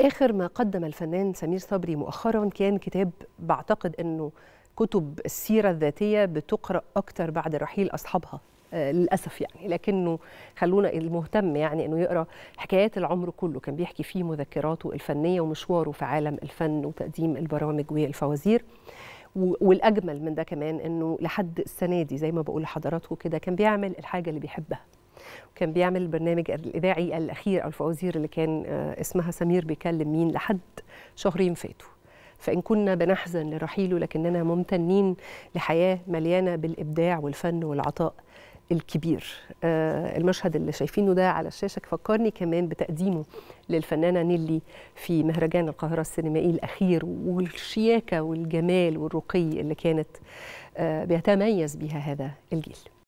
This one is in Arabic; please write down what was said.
آخر ما قدم الفنان سمير صبري مؤخرا كان كتاب بعتقد أنه كتب السيرة الذاتية بتقرأ أكتر بعد رحيل أصحابها آه، للاسف يعني لكنه خلونا المهتم يعني انه يقرا حكايات العمر كله كان بيحكي فيه مذكراته الفنيه ومشواره في عالم الفن وتقديم البرامج والفوازير والاجمل من ده كمان انه لحد السنه دي زي ما بقول لحضراتكم كده كان بيعمل الحاجه اللي بيحبها وكان بيعمل البرنامج الاذاعي الاخير او الفوازير اللي كان آه، اسمها سمير بيكلم مين لحد شهرين فاتوا فإن كنا بنحزن لرحيله لكننا ممتنين لحياة مليانة بالإبداع والفن والعطاء الكبير آه، المشهد اللي شايفينه ده على الشاشة فكرني كمان بتقديمه للفنانة نيلي في مهرجان القاهرة السينمائي الأخير والشياكة والجمال والرقي اللي كانت آه، بيتميز بها هذا الجيل